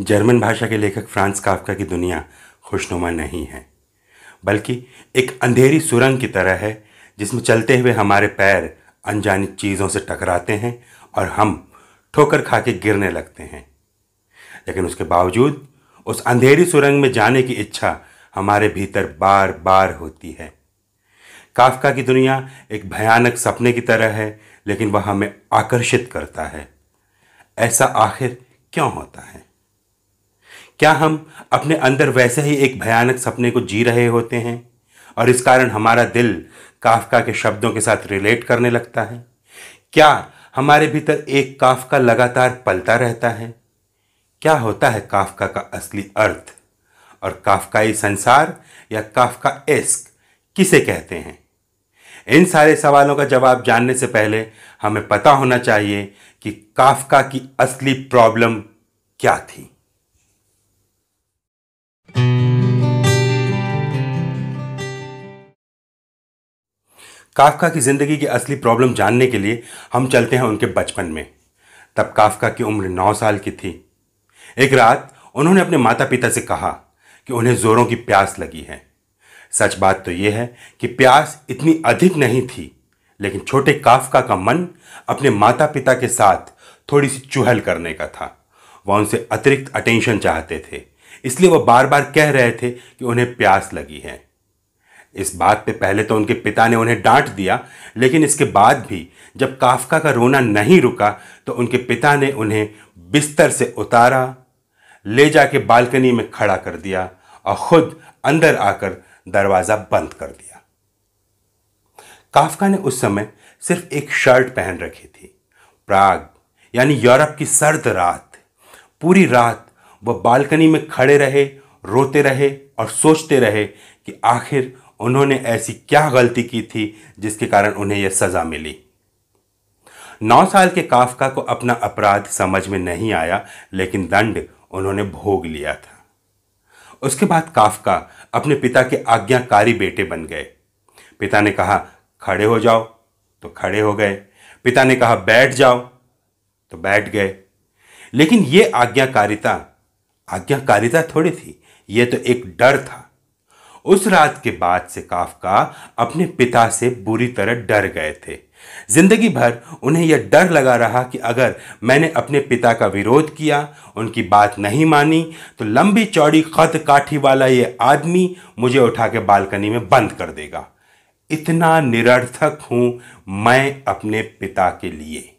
German भाषा के लेखक फ्रांस काफ्का की दुनिया खुशनुमा नहीं है बल्कि एक अंधेरी सुरंग की तरह है जिसमें चलते हुए हमारे पैर अनजानी चीज़ों से टकराते हैं और हम ठोकर खा के गिरने लगते हैं लेकिन उसके बावजूद उस अंधेरी सुरंग में जाने की इच्छा हमारे भीतर बार बार होती है काफका की दुनिया एक भयानक सपने की तरह है लेकिन वह हमें आकर्षित करता है ऐसा आखिर क्यों होता है क्या हम अपने अंदर वैसे ही एक भयानक सपने को जी रहे होते हैं और इस कारण हमारा दिल काफका के शब्दों के साथ रिलेट करने लगता है क्या हमारे भीतर एक काफका लगातार पलता रहता है क्या होता है काफका का असली अर्थ और काफकाई संसार या काफका एस्क किसे कहते हैं इन सारे सवालों का जवाब जानने से पहले हमें पता होना चाहिए कि काफका की असली प्रॉब्लम क्या थी काफका की ज़िंदगी की असली प्रॉब्लम जानने के लिए हम चलते हैं उनके बचपन में तब काफका की उम्र नौ साल की थी एक रात उन्होंने अपने माता पिता से कहा कि उन्हें ज़ोरों की प्यास लगी है सच बात तो यह है कि प्यास इतनी अधिक नहीं थी लेकिन छोटे काफका का मन अपने माता पिता के साथ थोड़ी सी चुहल करने का था वह उनसे अतिरिक्त अटेंशन चाहते थे इसलिए वह बार बार कह रहे थे कि उन्हें प्यास लगी है इस बात पे पहले तो उनके पिता ने उन्हें डांट दिया लेकिन इसके बाद भी जब काफका का रोना नहीं रुका तो उनके पिता ने उन्हें बिस्तर से उतारा ले जाके बालकनी में खड़ा कर दिया और ख़ुद अंदर आकर दरवाज़ा बंद कर दिया काफका ने उस समय सिर्फ एक शर्ट पहन रखी थी प्राग यानी यूरोप की सर्द रात पूरी रात वह बालकनी में खड़े रहे रोते रहे और सोचते रहे कि आखिर उन्होंने ऐसी क्या गलती की थी जिसके कारण उन्हें यह सज़ा मिली नौ साल के काफका को अपना अपराध समझ में नहीं आया लेकिन दंड उन्होंने भोग लिया था उसके बाद काफका अपने पिता के आज्ञाकारी बेटे बन गए पिता ने कहा खड़े हो जाओ तो खड़े हो गए पिता ने कहा बैठ जाओ तो बैठ गए लेकिन ये आज्ञाकारिता आज्ञाकारिता थोड़ी थी ये तो एक डर था उस रात के बाद से काफका अपने पिता से बुरी तरह डर गए थे जिंदगी भर उन्हें यह डर लगा रहा कि अगर मैंने अपने पिता का विरोध किया उनकी बात नहीं मानी तो लंबी चौड़ी खत काठी वाला ये आदमी मुझे उठा के बालकनी में बंद कर देगा इतना निरर्थक हूं मैं अपने पिता के लिए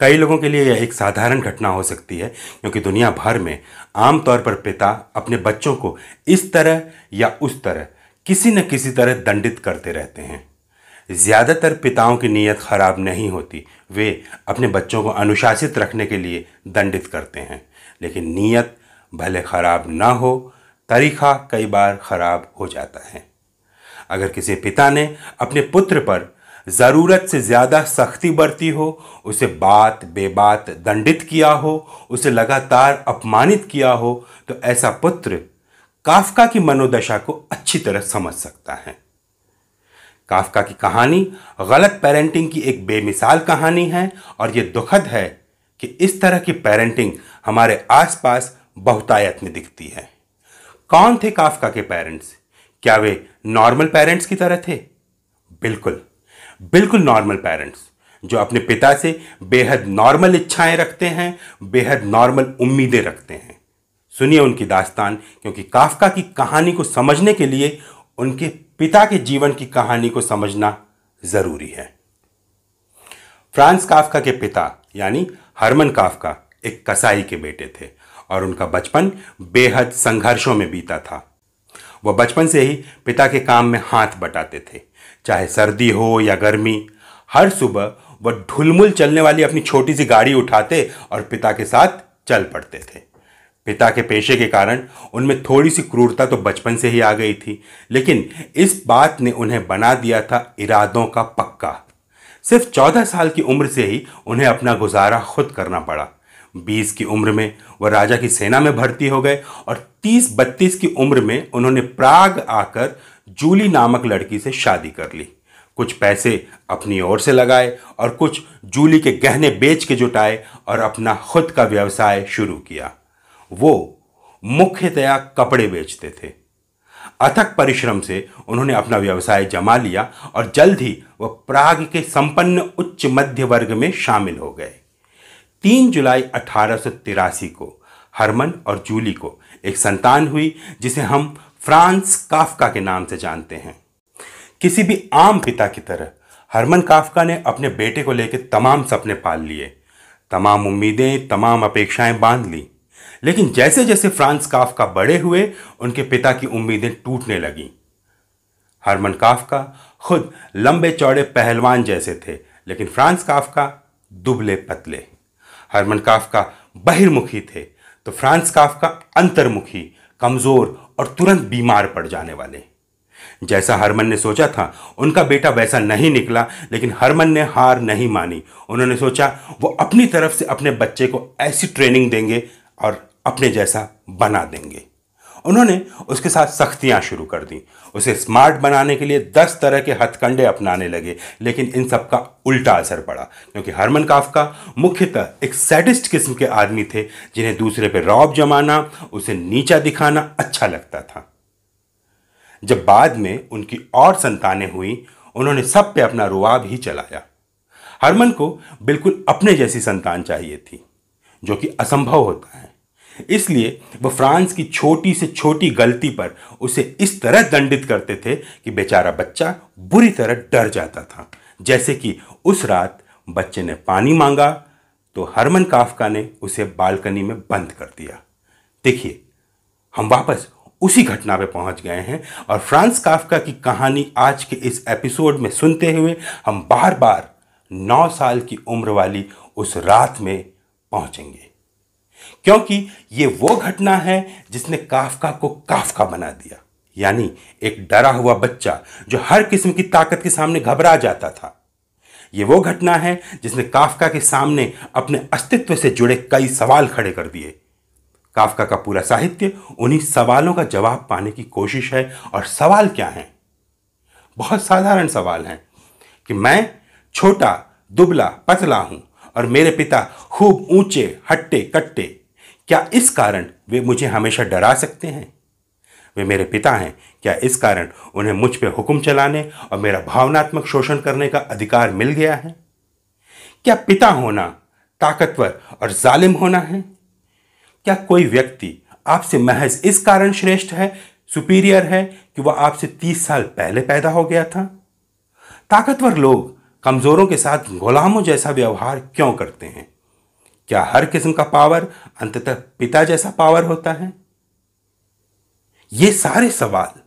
कई लोगों के लिए यह एक साधारण घटना हो सकती है क्योंकि दुनिया भर में आमतौर पर पिता अपने बच्चों को इस तरह या उस तरह किसी न किसी तरह दंडित करते रहते हैं ज़्यादातर पिताओं की नीयत खराब नहीं होती वे अपने बच्चों को अनुशासित रखने के लिए दंडित करते हैं लेकिन नीयत भले ख़राब ना हो तरीक़ा कई बार ख़राब हो जाता है अगर किसी पिता ने अपने पुत्र पर ज़रूरत से ज़्यादा सख्ती बरती हो उसे बात बेबात दंडित किया हो उसे लगातार अपमानित किया हो तो ऐसा पुत्र काफका की मनोदशा को अच्छी तरह समझ सकता है काफका की कहानी गलत पेरेंटिंग की एक बेमिसाल कहानी है और ये दुखद है कि इस तरह की पेरेंटिंग हमारे आसपास बहुतायत में दिखती है कौन थे काफका के पेरेंट्स क्या वे नॉर्मल पेरेंट्स की तरह थे बिल्कुल बिल्कुल नॉर्मल पेरेंट्स जो अपने पिता से बेहद नॉर्मल इच्छाएं रखते हैं बेहद नॉर्मल उम्मीदें रखते हैं सुनिए उनकी दास्तान क्योंकि काफका की कहानी को समझने के लिए उनके पिता के जीवन की कहानी को समझना ज़रूरी है फ्रांस काफका के पिता यानी हरमन काफका एक कसाई के बेटे थे और उनका बचपन बेहद संघर्षों में बीता था वह बचपन से ही पिता के काम में हाथ बटाते थे चाहे सर्दी हो या गर्मी हर सुबह वह ढुलमुल चलने वाली अपनी छोटी सी गाड़ी उठाते और पिता के साथ चल पड़ते थे पिता के पेशे के कारण उनमें थोड़ी सी क्रूरता तो बचपन से ही आ गई थी लेकिन इस बात ने उन्हें बना दिया था इरादों का पक्का सिर्फ चौदह साल की उम्र से ही उन्हें अपना गुजारा खुद करना पड़ा बीस की उम्र में वह राजा की सेना में भर्ती हो गए और तीस बत्तीस की उम्र में उन्होंने प्राग आकर जूली नामक लड़की से शादी कर ली कुछ पैसे अपनी ओर से लगाए और कुछ जूली के गहने बेच के जुटाए और अपना खुद का व्यवसाय शुरू किया वो मुख्यतया कपड़े बेचते थे अथक परिश्रम से उन्होंने अपना व्यवसाय जमा लिया और जल्द ही वह प्राग के संपन्न उच्च मध्य वर्ग में शामिल हो गए तीन जुलाई अठारह को हरमन और जूली को एक संतान हुई जिसे हम फ्रांस काफका के नाम से जानते हैं किसी भी आम पिता की तरह हरमन काफका ने अपने बेटे को लेकर तमाम सपने पाल लिए तमाम उम्मीदें तमाम अपेक्षाएं बांध लीं लेकिन जैसे जैसे फ्रांस काफका बड़े हुए उनके पिता की उम्मीदें टूटने लगीं हरमन काफका खुद लंबे चौड़े पहलवान जैसे थे लेकिन फ्रांस काफका दुबले पतले हरमन काफका बहिर्मुखी थे तो फ्रांस काफका अंतर्मुखी कमज़ोर और तुरंत बीमार पड़ जाने वाले जैसा हरमन ने सोचा था उनका बेटा वैसा नहीं निकला लेकिन हरमन ने हार नहीं मानी उन्होंने सोचा वो अपनी तरफ से अपने बच्चे को ऐसी ट्रेनिंग देंगे और अपने जैसा बना देंगे उन्होंने उसके साथ सख्तियां शुरू कर दी उसे स्मार्ट बनाने के लिए दस तरह के हथकंडे अपनाने लगे लेकिन इन सब का उल्टा असर पड़ा क्योंकि हरमन काफका मुख्यतः एक सैडिस्ट किस्म के आदमी थे जिन्हें दूसरे पर रौब जमाना उसे नीचा दिखाना अच्छा लगता था जब बाद में उनकी और संतानें हुई उन्होंने सब पे अपना रुआब ही चलाया हरमन को बिल्कुल अपने जैसी संतान चाहिए थी जो कि असंभव होता है इसलिए वह फ्रांस की छोटी से छोटी गलती पर उसे इस तरह दंडित करते थे कि बेचारा बच्चा बुरी तरह डर जाता था जैसे कि उस रात बच्चे ने पानी मांगा तो हरमन काफका ने उसे बालकनी में बंद कर दिया देखिए हम वापस उसी घटना पे पहुंच गए हैं और फ्रांस काफका की कहानी आज के इस एपिसोड में सुनते हुए हम बार बार नौ साल की उम्र वाली उस रात में पहुंचेंगे क्योंकि ये वो घटना है जिसने काफका को काफका बना दिया यानी एक डरा हुआ बच्चा जो हर किस्म की ताकत के सामने घबरा जाता था ये वो घटना है जिसने काफका के सामने अपने अस्तित्व से जुड़े कई सवाल खड़े कर दिए काफका का पूरा साहित्य उन्हीं सवालों का जवाब पाने की कोशिश है और सवाल क्या है बहुत साधारण सवाल हैं कि मैं छोटा दुबला पतला हूं और मेरे पिता खूब ऊंचे हट्टे कट्टे क्या इस कारण वे मुझे हमेशा डरा सकते हैं वे मेरे पिता हैं क्या इस कारण उन्हें मुझ पर हुक्म चलाने और मेरा भावनात्मक शोषण करने का अधिकार मिल गया है क्या पिता होना ताकतवर और जालिम होना है क्या कोई व्यक्ति आपसे महज इस कारण श्रेष्ठ है सुपीरियर है कि वह आपसे तीस साल पहले पैदा हो गया था ताकतवर लोग कमज़ोरों के साथ गुलामों जैसा व्यवहार क्यों करते हैं क्या हर किस्म का पावर अंततः पिता जैसा पावर होता है ये सारे सवाल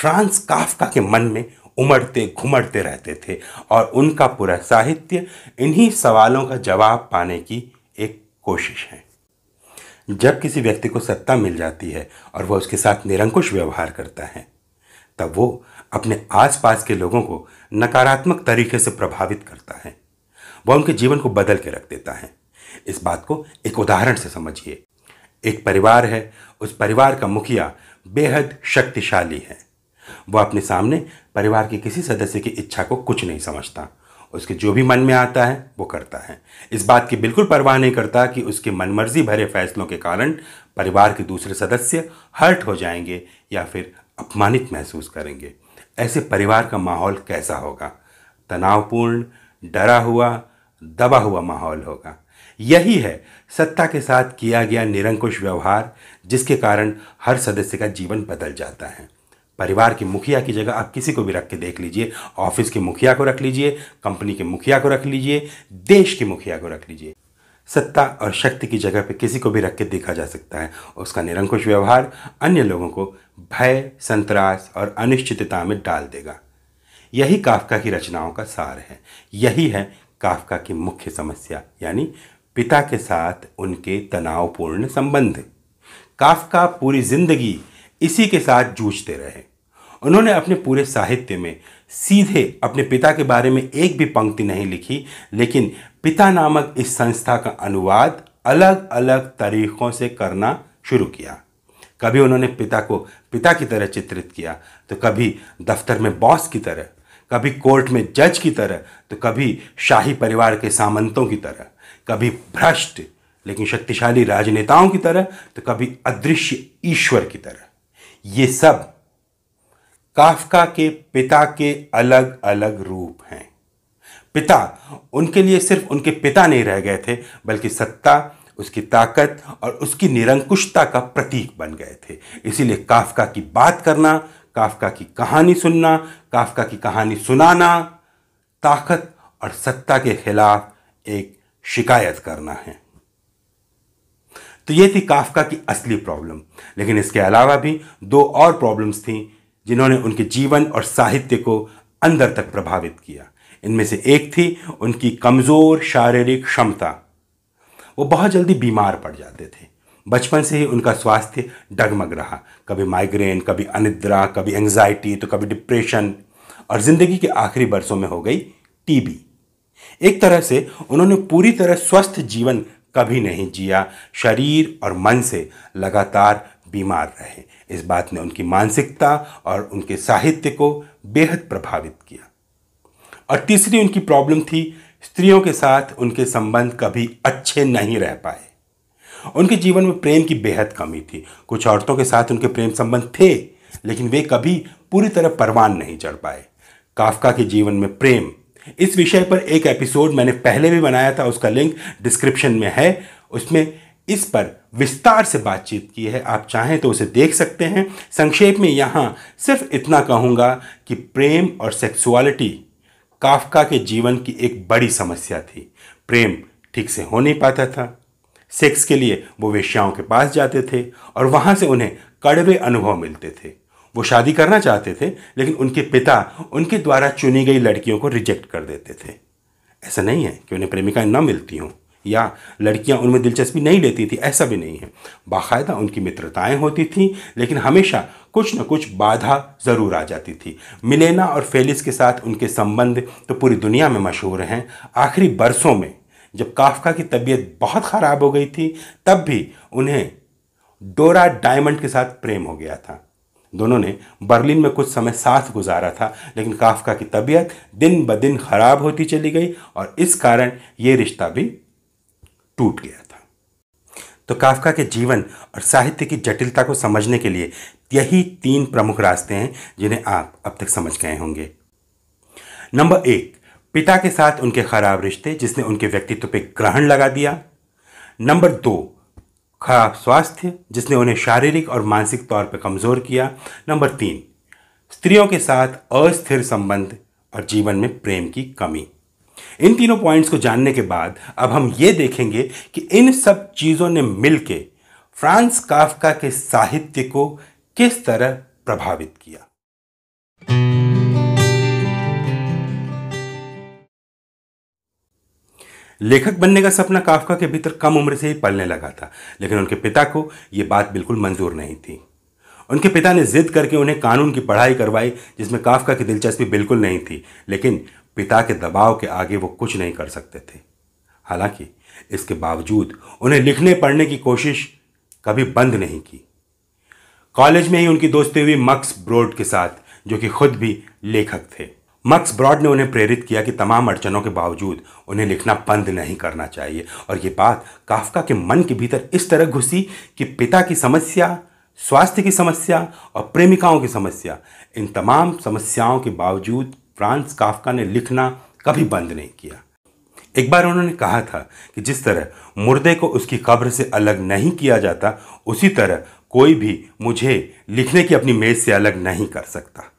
फ्रांस काफका के मन में उमड़ते घुमड़ते रहते थे और उनका पूरा साहित्य इन्हीं सवालों का जवाब पाने की एक कोशिश है जब किसी व्यक्ति को सत्ता मिल जाती है और वह उसके साथ निरंकुश व्यवहार करता है तब वो अपने आसपास के लोगों को नकारात्मक तरीके से प्रभावित करता है वह उनके जीवन को बदल के रख देता है इस बात को एक उदाहरण से समझिए एक परिवार है उस परिवार का मुखिया बेहद शक्तिशाली है वह अपने सामने परिवार के किसी सदस्य की इच्छा को कुछ नहीं समझता उसके जो भी मन में आता है वो करता है इस बात की बिल्कुल परवाह नहीं करता कि उसके मनमर्जी भरे फैसलों के कारण परिवार के दूसरे सदस्य हर्ट हो जाएंगे या फिर अपमानित महसूस करेंगे ऐसे परिवार का माहौल कैसा होगा तनावपूर्ण डरा हुआ दबा हुआ माहौल होगा यही है सत्ता के साथ किया गया निरंकुश व्यवहार जिसके कारण हर सदस्य का जीवन बदल जाता है परिवार के मुखिया की जगह आप किसी को भी रख के देख लीजिए ऑफिस के मुखिया को रख लीजिए कंपनी के मुखिया को रख लीजिए देश के मुखिया को रख लीजिए सत्ता और शक्ति की जगह पर किसी को भी रख के देखा जा सकता है उसका निरंकुश व्यवहार अन्य लोगों को भय संतरास और अनिश्चितता में डाल देगा यही काफका की रचनाओं का सार है यही है काफ्का की मुख्य समस्या यानी पिता के साथ उनके तनावपूर्ण संबंध काफ्का पूरी जिंदगी इसी के साथ जूझते रहे उन्होंने अपने पूरे साहित्य में सीधे अपने पिता के बारे में एक भी पंक्ति नहीं लिखी लेकिन पिता नामक इस संस्था का अनुवाद अलग अलग तरीक़ों से करना शुरू किया कभी उन्होंने पिता को पिता की तरह चित्रित किया तो कभी दफ्तर में बॉस की तरह कभी कोर्ट में जज की तरह तो कभी शाही परिवार के सामंतों की तरह कभी भ्रष्ट लेकिन शक्तिशाली राजनेताओं की तरह तो कभी अदृश्य ईश्वर की तरह ये सब काफका के पिता के अलग अलग रूप हैं पिता उनके लिए सिर्फ उनके पिता नहीं रह गए थे बल्कि सत्ता उसकी ताकत और उसकी निरंकुशता का प्रतीक बन गए थे इसीलिए काफका की बात करना काफका की कहानी सुनना काफका की कहानी सुनाना ताकत और सत्ता के खिलाफ एक शिकायत करना है तो ये थी काफका की असली प्रॉब्लम लेकिन इसके अलावा भी दो और प्रॉब्लम्स थी जिन्होंने उनके जीवन और साहित्य को अंदर तक प्रभावित किया इनमें से एक थी उनकी कमज़ोर शारीरिक क्षमता वो बहुत जल्दी बीमार पड़ जाते थे बचपन से ही उनका स्वास्थ्य डगमग रहा कभी माइग्रेन कभी अनिद्रा कभी एंग्जाइटी तो कभी डिप्रेशन और ज़िंदगी के आखिरी बरसों में हो गई टीबी एक तरह से उन्होंने पूरी तरह स्वस्थ जीवन कभी नहीं जिया शरीर और मन से लगातार बीमार रहे इस बात ने उनकी मानसिकता और उनके साहित्य को बेहद प्रभावित किया और तीसरी उनकी प्रॉब्लम थी स्त्रियों के साथ उनके संबंध कभी अच्छे नहीं रह पाए उनके जीवन में प्रेम की बेहद कमी थी कुछ औरतों के साथ उनके प्रेम संबंध थे लेकिन वे कभी पूरी तरह परवान नहीं चढ़ पाए काफका के जीवन में प्रेम इस विषय पर एक एपिसोड मैंने पहले भी बनाया था उसका लिंक डिस्क्रिप्शन में है उसमें इस पर विस्तार से बातचीत की है आप चाहें तो उसे देख सकते हैं संक्षेप में यहाँ सिर्फ इतना कहूँगा कि प्रेम और सेक्सुअलिटी काफका के जीवन की एक बड़ी समस्या थी प्रेम ठीक से हो नहीं पाता था सेक्स के लिए वो वेश्याओं के पास जाते थे और वहाँ से उन्हें कड़वे अनुभव मिलते थे वो शादी करना चाहते थे लेकिन उनके पिता उनके द्वारा चुनी गई लड़कियों को रिजेक्ट कर देते थे ऐसा नहीं है कि उन्हें प्रेमिकाएं न मिलती हों या लड़कियां उनमें दिलचस्पी नहीं लेती थी ऐसा भी नहीं है बाकायदा उनकी मित्रताएं होती थी लेकिन हमेशा कुछ न कुछ बाधा ज़रूर आ जाती थी मिलेना और फेलिस के साथ उनके संबंध तो पूरी दुनिया में मशहूर हैं आखिरी बरसों में जब काफका की तबीयत बहुत ख़राब हो गई थी तब भी उन्हें डोरा डायमंड के साथ प्रेम हो गया था दोनों ने बर्लिन में कुछ समय साथ गुजारा था लेकिन काफका की तबीयत दिन ब दिन खराब होती चली गई और इस कारण ये रिश्ता भी टूट गया था तो काफका के जीवन और साहित्य की जटिलता को समझने के लिए यही तीन प्रमुख रास्ते हैं जिन्हें आप अब तक समझ गए होंगे नंबर एक पिता के साथ उनके खराब रिश्ते जिसने उनके व्यक्तित्व पर ग्रहण लगा दिया नंबर दो खराब स्वास्थ्य जिसने उन्हें शारीरिक और मानसिक तौर पर कमज़ोर किया नंबर तीन स्त्रियों के साथ अस्थिर संबंध और जीवन में प्रेम की कमी इन तीनों पॉइंट्स को जानने के बाद अब हम ये देखेंगे कि इन सब चीज़ों ने मिलके फ्रांस काफका के साहित्य को किस तरह प्रभावित किया लेखक बनने का सपना काफका के भीतर कम उम्र से ही पलने लगा था लेकिन उनके पिता को ये बात बिल्कुल मंजूर नहीं थी उनके पिता ने जिद करके उन्हें कानून की पढ़ाई करवाई जिसमें काफका की दिलचस्पी बिल्कुल नहीं थी लेकिन पिता के दबाव के आगे वो कुछ नहीं कर सकते थे हालांकि इसके बावजूद उन्हें लिखने पढ़ने की कोशिश कभी बंद नहीं की कॉलेज में ही उनकी दोस्ती हुई मक्स ब्रोड के साथ जो कि खुद भी लेखक थे मक्स ब्रॉड ने उन्हें प्रेरित किया कि तमाम अड़चनों के बावजूद उन्हें लिखना बंद नहीं करना चाहिए और ये बात काफका के मन के भीतर इस तरह घुसी कि पिता की समस्या स्वास्थ्य की समस्या और प्रेमिकाओं की समस्या इन तमाम समस्याओं के बावजूद फ्रांस काफका ने लिखना कभी बंद नहीं किया एक बार उन्होंने कहा था कि जिस तरह मुर्दे को उसकी कब्र से अलग नहीं किया जाता उसी तरह कोई भी मुझे लिखने की अपनी मेज़ से अलग नहीं कर सकता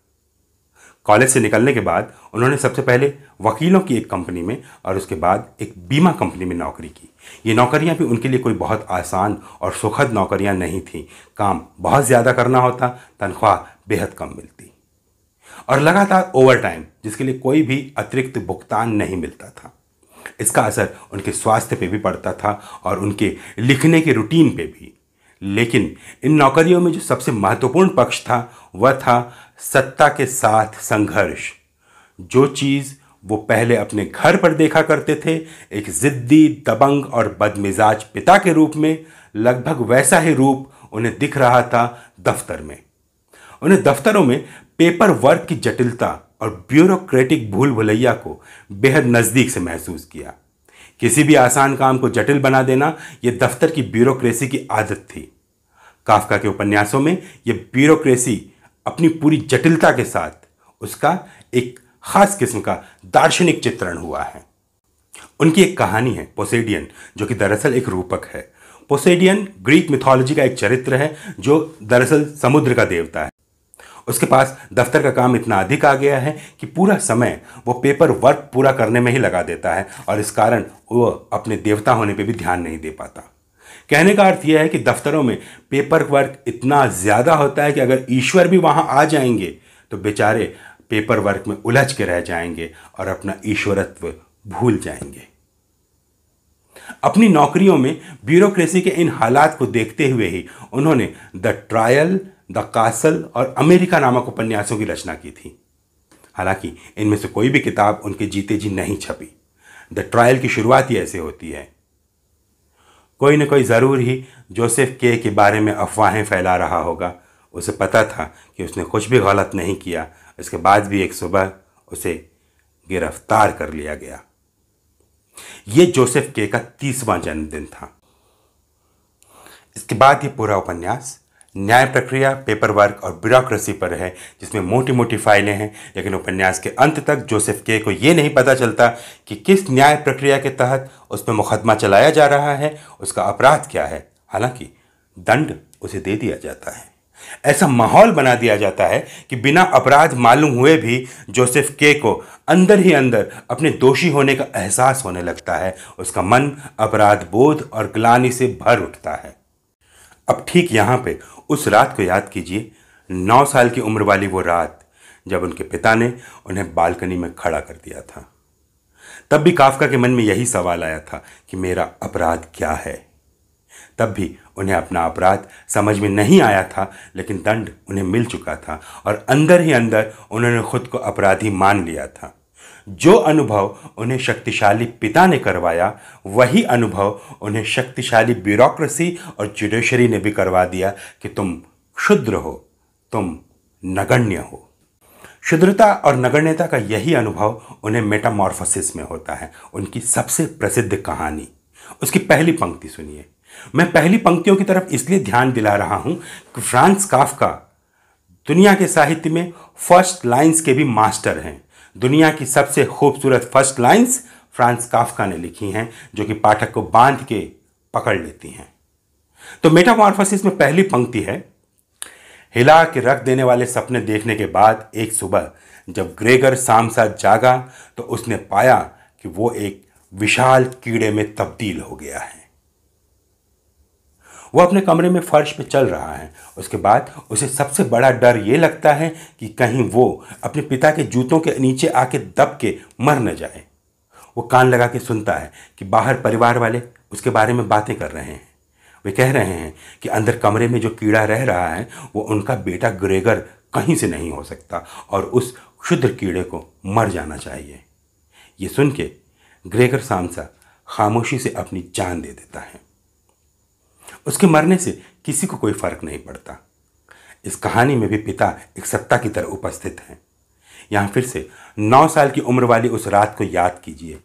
कॉलेज से निकलने के बाद उन्होंने सबसे पहले वकीलों की एक कंपनी में और उसके बाद एक बीमा कंपनी में नौकरी की ये नौकरियां भी उनके लिए कोई बहुत आसान और सुखद नौकरियां नहीं थीं काम बहुत ज़्यादा करना होता तनख्वाह बेहद कम मिलती और लगातार ओवर टाइम जिसके लिए कोई भी अतिरिक्त भुगतान नहीं मिलता था इसका असर उनके स्वास्थ्य पे भी पड़ता था और उनके लिखने के रूटीन पे भी लेकिन इन नौकरियों में जो सबसे महत्वपूर्ण पक्ष था वह था सत्ता के साथ संघर्ष जो चीज़ वो पहले अपने घर पर देखा करते थे एक ज़िद्दी दबंग और बदमिजाज पिता के रूप में लगभग वैसा ही रूप उन्हें दिख रहा था दफ्तर में उन्हें दफ्तरों में पेपर वर्क की जटिलता और ब्यूरोक्रेटिक भूल भुलैया को बेहद नज़दीक से महसूस किया किसी भी आसान काम को जटिल बना देना यह दफ्तर की ब्यूरोक्रेसी की आदत थी काफका के उपन्यासों में ये ब्यूरोक्रेसी अपनी पूरी जटिलता के साथ उसका एक खास किस्म का दार्शनिक चित्रण हुआ है उनकी एक कहानी है पोसेडियन जो कि दरअसल एक रूपक है पोसेडियन ग्रीक मिथोलॉजी का एक चरित्र है जो दरअसल समुद्र का देवता है उसके पास दफ्तर का काम इतना अधिक आ गया है कि पूरा समय वो पेपर वर्क पूरा करने में ही लगा देता है और इस कारण वो अपने देवता होने पर भी ध्यान नहीं दे पाता कहने का अर्थ यह है कि दफ्तरों में पेपर वर्क इतना ज़्यादा होता है कि अगर ईश्वर भी वहाँ आ जाएंगे तो बेचारे पेपर वर्क में उलझ के रह जाएंगे और अपना ईश्वरत्व भूल जाएंगे अपनी नौकरियों में ब्यूरोक्रेसी के इन हालात को देखते हुए ही उन्होंने द ट्रायल द कासल और अमेरिका नामक उपन्यासों की रचना की थी हालांकि इनमें से कोई भी किताब उनके जीते जी नहीं छपी द ट्रायल की शुरुआत ही ऐसे होती है कोई न कोई ज़रूर ही जोसेफ के के बारे में अफवाहें फैला रहा होगा उसे पता था कि उसने कुछ भी गलत नहीं किया इसके बाद भी एक सुबह उसे गिरफ्तार कर लिया गया ये जोसेफ के का तीसवां जन्मदिन था इसके बाद ये पूरा उपन्यास न्याय प्रक्रिया पेपर वर्क और ब्यूरोक्रेसी पर है जिसमें मोटी मोटी फाइलें हैं लेकिन उपन्यास के अंत तक जोसेफ के को ये नहीं पता चलता कि किस न्याय प्रक्रिया के तहत उस पर मुकदमा चलाया जा रहा है उसका अपराध क्या है हालांकि दंड उसे दे दिया जाता है ऐसा माहौल बना दिया जाता है कि बिना अपराध मालूम हुए भी जोसेफ के को अंदर ही अंदर अपने दोषी होने का एहसास होने लगता है उसका मन अपराध बोध और ग्लानी से भर उठता है अब ठीक यहाँ पे उस रात को याद कीजिए नौ साल की उम्र वाली वो रात जब उनके पिता ने उन्हें बालकनी में खड़ा कर दिया था तब भी काफका के मन में यही सवाल आया था कि मेरा अपराध क्या है तब भी उन्हें अपना अपराध समझ में नहीं आया था लेकिन दंड उन्हें मिल चुका था और अंदर ही अंदर उन्होंने खुद को अपराधी मान लिया था जो अनुभव उन्हें शक्तिशाली पिता ने करवाया वही अनुभव उन्हें शक्तिशाली ब्यूरोक्रेसी और जुडिशरी ने भी करवा दिया कि तुम क्षुद्र हो तुम नगण्य हो शुद्रता और नगण्यता का यही अनुभव उन्हें मेटामॉर्फोसिस में होता है उनकी सबसे प्रसिद्ध कहानी उसकी पहली पंक्ति सुनिए मैं पहली पंक्तियों की तरफ इसलिए ध्यान दिला रहा हूं कि फ्रांस काफ का दुनिया के साहित्य में फर्स्ट लाइंस के भी मास्टर हैं दुनिया की सबसे खूबसूरत फर्स्ट लाइंस फ्रांस काफका ने लिखी हैं जो कि पाठक को बांध के पकड़ लेती हैं तो मेटामॉर्फोसिस में पहली पंक्ति है हिला के रख देने वाले सपने देखने के बाद एक सुबह जब ग्रेगर शाम साथ जागा तो उसने पाया कि वो एक विशाल कीड़े में तब्दील हो गया है वो अपने कमरे में फर्श पर चल रहा है उसके बाद उसे सबसे बड़ा डर ये लगता है कि कहीं वो अपने पिता के जूतों के नीचे आके दब के मर न जाए वो कान लगा के सुनता है कि बाहर परिवार वाले उसके बारे में बातें कर रहे हैं वे कह रहे हैं कि अंदर कमरे में जो कीड़ा रह रहा है वो उनका बेटा ग्रेगर कहीं से नहीं हो सकता और उस क्षुद्र कीड़े को मर जाना चाहिए ये सुन के ग्रेगर सामसा खामोशी से अपनी जान दे देता है उसके मरने से किसी को कोई फर्क नहीं पड़ता इस कहानी में भी पिता एक सत्ता की तरह उपस्थित हैं यहाँ फिर से नौ साल की उम्र वाली उस रात को याद कीजिए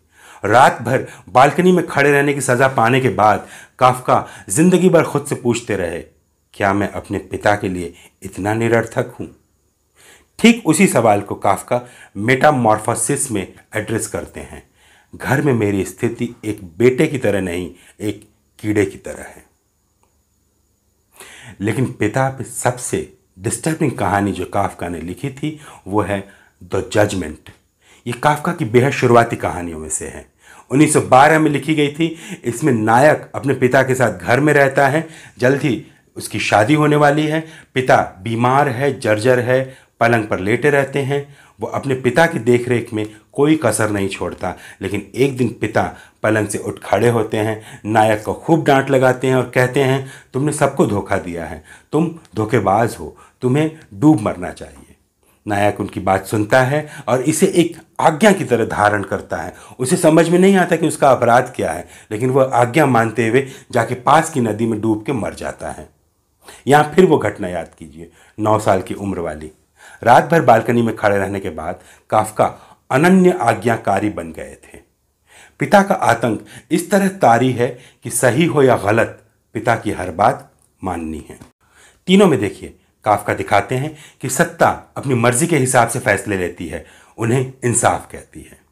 रात भर बालकनी में खड़े रहने की सज़ा पाने के बाद काफका जिंदगी भर खुद से पूछते रहे क्या मैं अपने पिता के लिए इतना निरर्थक हूँ ठीक उसी सवाल को काफका मेटामॉर्फोसिस में एड्रेस करते हैं घर में मेरी स्थिति एक बेटे की तरह नहीं एक कीड़े की तरह है लेकिन पिता पे सबसे डिस्टर्बिंग कहानी जो काफका ने लिखी थी वो है द जजमेंट ये काफका की बेहद शुरुआती कहानियों में से है 1912 में लिखी गई थी इसमें नायक अपने पिता के साथ घर में रहता है जल्द ही उसकी शादी होने वाली है पिता बीमार है जर्जर है पलंग पर लेटे रहते हैं वो अपने पिता की देखरेख में कोई कसर नहीं छोड़ता लेकिन एक दिन पिता पलंग से उठ खड़े होते हैं नायक को खूब डांट लगाते हैं और कहते हैं तुमने सबको धोखा दिया है तुम धोखेबाज हो तुम्हें डूब मरना चाहिए नायक उनकी बात सुनता है और इसे एक आज्ञा की तरह धारण करता है उसे समझ में नहीं आता कि उसका अपराध क्या है लेकिन वह आज्ञा मानते हुए जाके पास की नदी में डूब के मर जाता है यहाँ फिर वो घटना याद कीजिए नौ साल की उम्र वाली रात भर बालकनी में खड़े रहने के बाद काफका अनन्य आज्ञाकारी बन गए थे पिता का आतंक इस तरह तारी है कि सही हो या गलत पिता की हर बात माननी है तीनों में देखिए काफका दिखाते हैं कि सत्ता अपनी मर्जी के हिसाब से फैसले लेती है उन्हें इंसाफ कहती है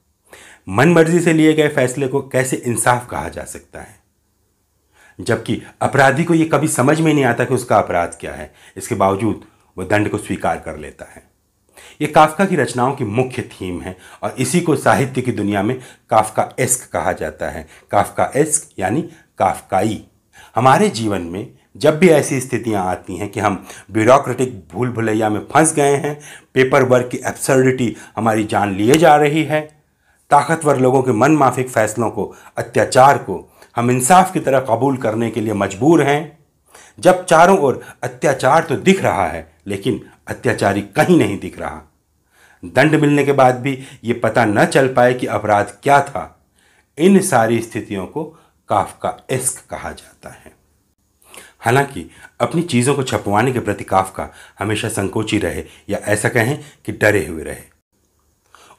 मन मर्जी से लिए गए फैसले को कैसे इंसाफ कहा जा सकता है जबकि अपराधी को यह कभी समझ में नहीं आता कि उसका अपराध क्या है इसके बावजूद वह दंड को स्वीकार कर लेता है ये काफ्का की रचनाओं की मुख्य थीम है और इसी को साहित्य की दुनिया में काफका एस्क कहा जाता है काफका एस्क यानी काफ्काई हमारे जीवन में जब भी ऐसी स्थितियां आती हैं कि हम ब्यूरोक्रेटिक भूल भुलैया में फंस गए हैं पेपर वर्क की एब्सर्डिटी हमारी जान लिए जा रही है ताकतवर लोगों के मन माफिक फैसलों को अत्याचार को हम इंसाफ की तरह कबूल करने के लिए मजबूर हैं जब चारों ओर अत्याचार तो दिख रहा है लेकिन अत्याचारी कहीं नहीं दिख रहा दंड मिलने के बाद भी ये पता न चल पाए कि अपराध क्या था इन सारी स्थितियों को काफ का एस्क कहा जाता है हालांकि अपनी चीज़ों को छपवाने के प्रति काफ का हमेशा संकोची रहे या ऐसा कहें कि डरे हुए रहे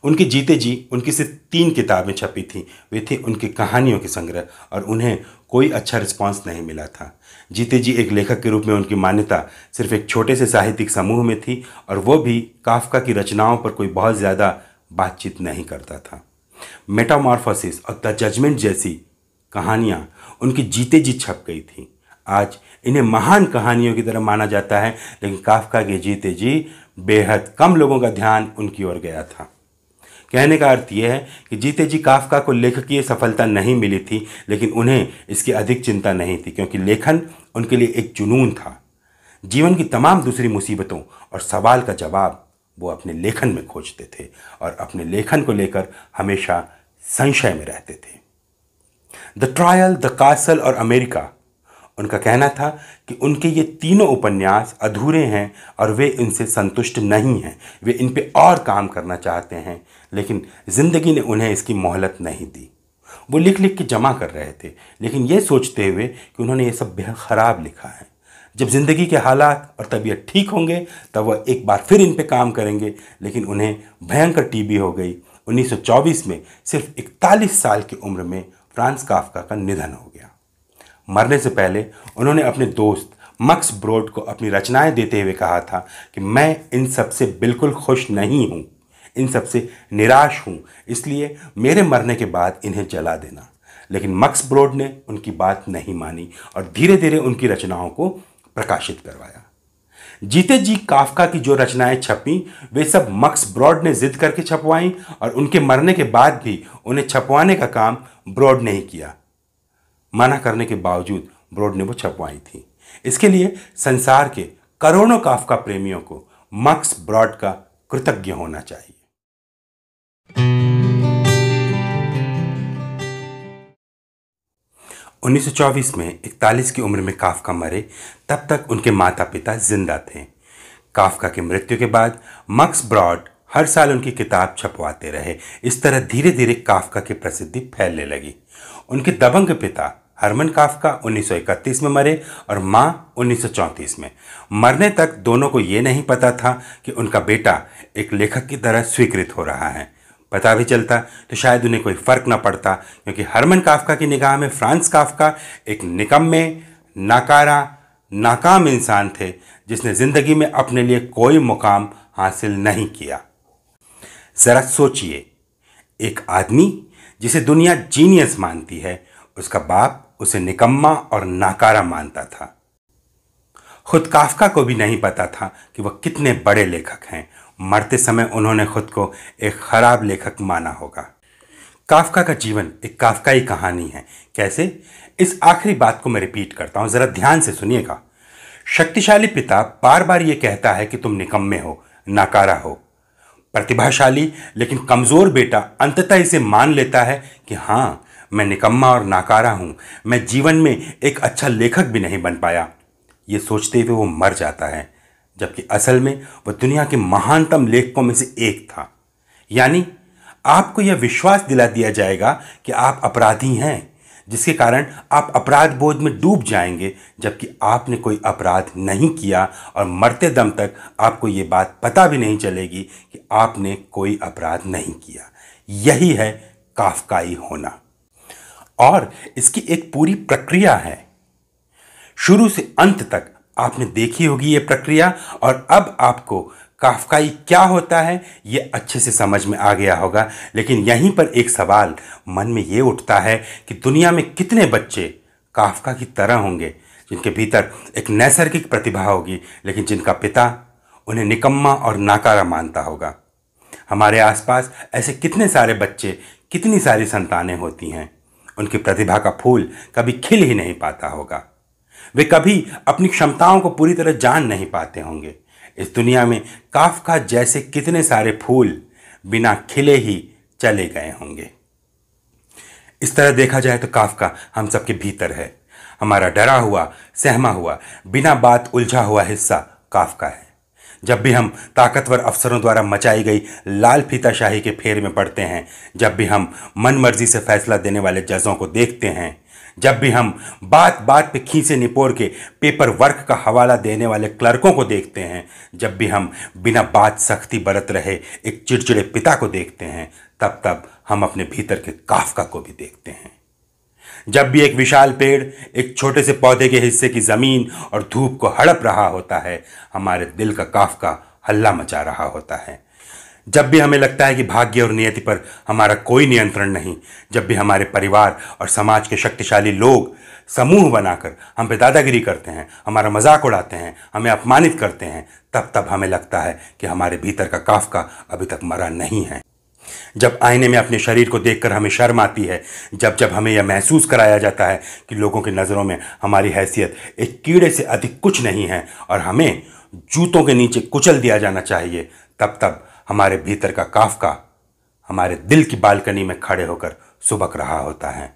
उनके जीते जी उनकी सिर्फ तीन किताबें छपी थीं वे थी उनकी कहानियों के संग्रह और उन्हें कोई अच्छा रिस्पांस नहीं मिला था जीते जी एक लेखक के रूप में उनकी मान्यता सिर्फ एक छोटे से साहित्यिक समूह में थी और वो भी काफका की रचनाओं पर कोई बहुत ज़्यादा बातचीत नहीं करता था मेटामॉर्फोसिस और द जजमेंट जैसी कहानियाँ उनकी जीते जी छप गई थी आज इन्हें महान कहानियों की तरह माना जाता है लेकिन काफका के जीते जी बेहद कम लोगों का ध्यान उनकी ओर गया था कहने का अर्थ यह है कि जीते जी काफका को लेखकीय सफलता नहीं मिली थी लेकिन उन्हें इसकी अधिक चिंता नहीं थी क्योंकि लेखन उनके लिए एक जुनून था जीवन की तमाम दूसरी मुसीबतों और सवाल का जवाब वो अपने लेखन में खोजते थे और अपने लेखन को लेकर हमेशा संशय में रहते थे द ट्रायल द कासल और अमेरिका उनका कहना था कि उनके ये तीनों उपन्यास अधूरे हैं और वे इनसे संतुष्ट नहीं हैं वे इन पर और काम करना चाहते हैं लेकिन ज़िंदगी ने उन्हें इसकी मोहलत नहीं दी वो लिख लिख के जमा कर रहे थे लेकिन ये सोचते हुए कि उन्होंने ये सब बेहद ख़राब लिखा है जब ज़िंदगी के हालात और तबीयत ठीक होंगे तब वह एक बार फिर इन पर काम करेंगे लेकिन उन्हें भयंकर टीबी हो गई 1924 में सिर्फ इकतालीस साल की उम्र में फ्रांस काफका का निधन हो गया मरने से पहले उन्होंने अपने दोस्त मक्स ब्रोड को अपनी रचनाएं देते हुए कहा था कि मैं इन सब से बिल्कुल खुश नहीं हूँ इन सब से निराश हूँ इसलिए मेरे मरने के बाद इन्हें जला देना लेकिन मक्स ब्रोड ने उनकी बात नहीं मानी और धीरे धीरे उनकी रचनाओं को प्रकाशित करवाया जीते जी काफका की जो रचनाएं छपीं वे सब मक्स ब्रॉड ने जिद करके छपवाईं और उनके मरने के बाद भी उन्हें छपवाने का काम ब्रॉड ने ही किया मना करने के बावजूद ब्रॉड ने वो छपवाई थी इसके लिए संसार के करोड़ों काफका प्रेमियों को मार्क्स ब्रॉड का कृतज्ञ होना चाहिए उन्नीस में 41 की उम्र में काफका मरे तब तक उनके माता पिता जिंदा थे काफका की मृत्यु के बाद मक्स ब्रॉड हर साल उनकी किताब छपवाते रहे इस तरह धीरे धीरे काफका की प्रसिद्धि फैलने लगी उनके दबंग पिता हरमन काफका 1931 में मरे और माँ 1934 में मरने तक दोनों को ये नहीं पता था कि उनका बेटा एक लेखक की तरह स्वीकृत हो रहा है पता भी चलता तो शायद उन्हें कोई फ़र्क ना पड़ता क्योंकि हरमन काफका की निगाह में फ्रांस काफका एक निकम्मे नाकारा नाकाम इंसान थे जिसने ज़िंदगी में अपने लिए कोई मुकाम हासिल नहीं किया ज़रा सोचिए एक आदमी जिसे दुनिया जीनियस मानती है उसका बाप उसे निकम्मा और नाकारा मानता था खुद काफका को भी नहीं पता था कि वह कितने बड़े लेखक हैं मरते समय उन्होंने खुद को एक खराब लेखक माना होगा काफका का जीवन एक काफकाई कहानी है कैसे इस आखिरी बात को मैं रिपीट करता हूं ज़रा ध्यान से सुनिएगा शक्तिशाली पिता बार बार ये कहता है कि तुम निकम्मे हो नाकारा हो प्रतिभाशाली लेकिन कमज़ोर बेटा अंततः इसे मान लेता है कि हाँ मैं निकम्मा और नाकारा हूँ मैं जीवन में एक अच्छा लेखक भी नहीं बन पाया ये सोचते हुए वो मर जाता है जबकि असल में वो दुनिया के महानतम लेखकों में से एक था यानी आपको यह विश्वास दिला दिया जाएगा कि आप अपराधी हैं जिसके कारण आप अपराध बोध में डूब जाएंगे जबकि आपने कोई अपराध नहीं किया और मरते दम तक आपको ये बात पता भी नहीं चलेगी कि आपने कोई अपराध नहीं किया यही है काफकाई होना और इसकी एक पूरी प्रक्रिया है शुरू से अंत तक आपने देखी होगी ये प्रक्रिया और अब आपको काफकाई क्या होता है ये अच्छे से समझ में आ गया होगा लेकिन यहीं पर एक सवाल मन में ये उठता है कि दुनिया में कितने बच्चे काफका की तरह होंगे जिनके भीतर एक नैसर्गिक प्रतिभा होगी लेकिन जिनका पिता उन्हें निकम्मा और नाकारा मानता होगा हमारे आसपास ऐसे कितने सारे बच्चे कितनी सारी संतानें होती हैं उनकी प्रतिभा का फूल कभी खिल ही नहीं पाता होगा वे कभी अपनी क्षमताओं को पूरी तरह जान नहीं पाते होंगे इस दुनिया में काफ का जैसे कितने सारे फूल बिना खिले ही चले गए होंगे इस तरह देखा जाए तो काफ का हम सबके भीतर है हमारा डरा हुआ सहमा हुआ बिना बात उलझा हुआ हिस्सा काफ का है जब भी हम ताकतवर अफसरों द्वारा मचाई गई लाल फीताशाही के फेर में पड़ते हैं जब भी हम मन मर्जी से फैसला देने वाले जजों को देखते हैं जब भी हम बात बात पे खींचे निपोड़ के पेपर वर्क का हवाला देने वाले क्लर्कों को देखते हैं जब भी हम बिना बात सख्ती बरत रहे एक चिड़चिड़े पिता को देखते हैं तब तब हम अपने भीतर के काफका को भी देखते हैं जब भी एक विशाल पेड़ एक छोटे से पौधे के हिस्से की ज़मीन और धूप को हड़प रहा होता है हमारे दिल का काफ का हल्ला मचा रहा होता है जब भी हमें लगता है कि भाग्य और नियति पर हमारा कोई नियंत्रण नहीं जब भी हमारे परिवार और समाज के शक्तिशाली लोग समूह बनाकर हम पे दादागिरी करते हैं हमारा मजाक उड़ाते हैं हमें अपमानित करते हैं तब तब हमें लगता है कि हमारे भीतर का काफ का अभी तक मरा नहीं है जब आईने में अपने शरीर को देखकर हमें शर्म आती है जब जब हमें यह महसूस कराया जाता है कि लोगों की नज़रों में हमारी हैसियत एक कीड़े से अधिक कुछ नहीं है और हमें जूतों के नीचे कुचल दिया जाना चाहिए तब तब हमारे भीतर का काफका हमारे दिल की बालकनी में खड़े होकर सुबक रहा होता है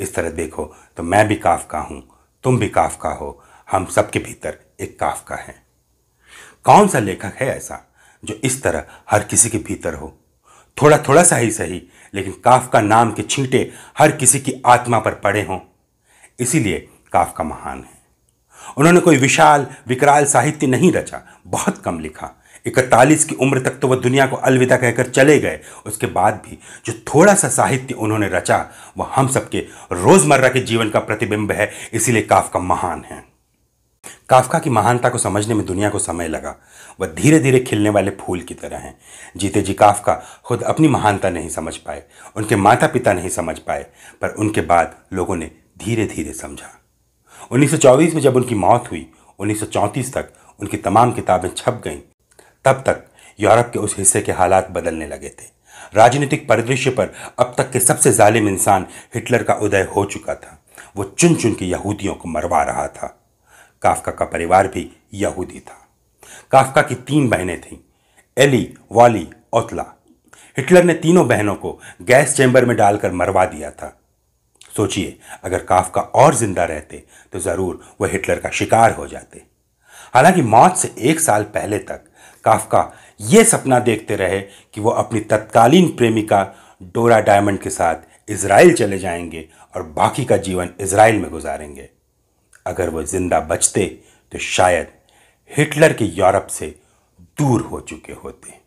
इस तरह देखो तो मैं भी काफका हूँ तुम भी काफका हो हम सबके भीतर एक काफका है कौन सा लेखक है ऐसा जो इस तरह हर किसी के भीतर हो थोड़ा थोड़ा सा ही सही लेकिन काफ का नाम के छींटे हर किसी की आत्मा पर पड़े हों इसीलिए काफ का महान है उन्होंने कोई विशाल विकराल साहित्य नहीं रचा बहुत कम लिखा इकतालीस की उम्र तक तो वह दुनिया को अलविदा कहकर चले गए उसके बाद भी जो थोड़ा सा साहित्य उन्होंने रचा वह हम सबके रोज़मर्रा के जीवन का प्रतिबिंब है इसीलिए काफ का महान है काफका की महानता को समझने में दुनिया को समय लगा वह धीरे धीरे खिलने वाले फूल की तरह हैं जीते जी काफ्का खुद अपनी महानता नहीं समझ पाए उनके माता पिता नहीं समझ पाए पर उनके बाद लोगों ने धीरे धीरे समझा 1924 में जब उनकी मौत हुई 1934 तक उनकी तमाम किताबें छप गईं तब तक यूरोप के उस हिस्से के हालात बदलने लगे थे राजनीतिक परिदृश्य पर अब तक के सबसे जालिम इंसान हिटलर का उदय हो चुका था वो चुन चुन के यहूदियों को मरवा रहा था काफका का परिवार भी यहूदी था काफका की तीन बहनें थीं एली वाली ओतला हिटलर ने तीनों बहनों को गैस चैम्बर में डालकर मरवा दिया था सोचिए अगर काफका और जिंदा रहते तो ज़रूर वह हिटलर का शिकार हो जाते हालांकि मौत से एक साल पहले तक काफका ये सपना देखते रहे कि वो अपनी तत्कालीन प्रेमिका डोरा डायमंड के साथ इसराइल चले जाएंगे और बाकी का जीवन इसराइल में गुजारेंगे अगर वो जिंदा बचते तो शायद हिटलर के यूरोप से दूर हो चुके होते